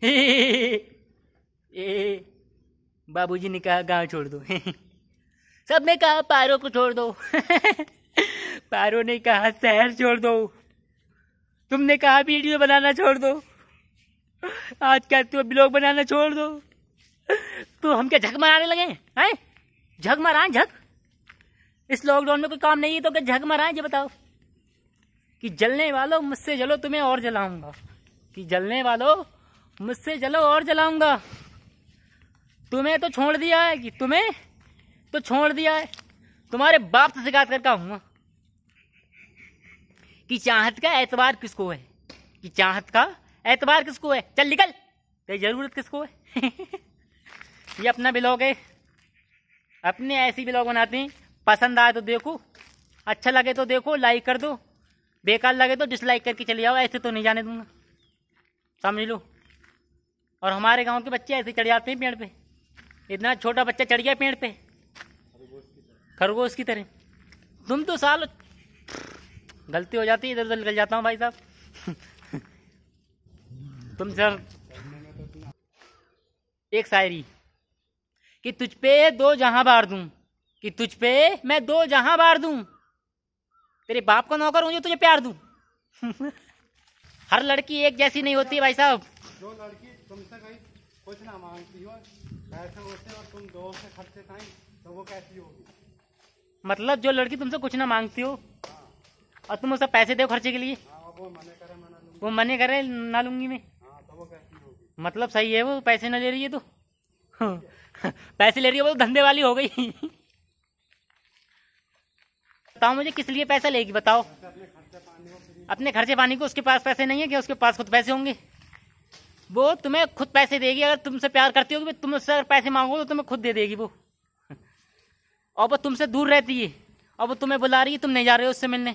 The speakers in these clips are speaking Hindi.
ए बाबूजी ने कहा गांव छोड़ दो सब ने कहा पारो को छोड़ दो पारो ने कहा शहर छोड़ दो तुमने कहा वीडियो बनाना छोड़ दो आज क्या तुम तो ब्लॉग बनाना छोड़ दो तो हम क्या झक मराने लगे हैं झक मरा झक इस लॉकडाउन में कोई काम नहीं है तो क्या झक मराए ये बताओ कि जलने वालों मुझसे जलो तुम्हें और जलाऊंगा कि जलने वालों मुझसे जलो और जलाऊंगा तुम्हें तो छोड़ दिया है कि तुम्हें तो छोड़ दिया है तुम्हारे बाप से शिकायत करता हूँ कि चाहत का एतबार किसको है कि चाहत का एतबार किसको है चल निकल तेरी जरूरत किसको है ये अपना ब्लॉग है अपने ऐसी ब्लॉग बनाते हैं पसंद आए तो देखो अच्छा लगे तो देखो लाइक कर दो बेकार लगे तो डिसलाइक करके चले जाओ ऐसे तो नहीं जाने दूंगा समझ लो और हमारे गांव के बच्चे ऐसे चढ़ जाते हैं पेड़ पे इतना छोटा बच्चा चढ़ गया पेड़ पे खरगोश की तरह तुम तो साल गलती हो जाती है इधर उधर निकल जाता हूँ भाई साहब तुम सर एक शायरी कि तुझ पे दो जहां बार दूं कि तुझ पे मैं दो जहां बार दूं तेरे बाप का नौकर हूं जो तुझे प्यार दूं हर लड़की एक जैसी नहीं होती भाई साहब जो लड़की तुमसे कहीं कुछ ना मांगती हो पैसे वैसे और तुम दो से खर्चे कहीं तो वो कैसी होगी मतलब जो लड़की तुमसे कुछ ना मांगती हो और तुम उसे पैसे दो खर्चे के लिए हाँ, वो मने करे ना लूंगी मैं हाँ, तो मतलब सही है वो पैसे ना ले रही है तो पैसे ले रही है वो तो धंधे वाली हो गई बताओ मुझे किस लिए पैसा लेगी बताओ अपने खर्चे पानी को उसके पास पैसे नहीं है क्या उसके पास खुद पैसे होंगे वो तुम्हें खुद पैसे देगी अगर तुमसे प्यार करती होगी तो तुम उससे अगर पैसे मांगो तो तुम्हें खुद दे देगी वो और वो तुमसे दूर रहती है और वो तुम्हें बुला रही है तुम नहीं जा रहे हो उससे मिलने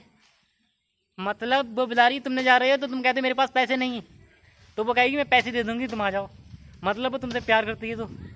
मतलब वो बुला रही है तुम नहीं जा रहे हो तो तुम कहते मेरे पास पैसे नहीं है तो वो कहेगी मैं पैसे दे दूंगी तुम आ जाओ मतलब वो तुमसे प्यार करती है तो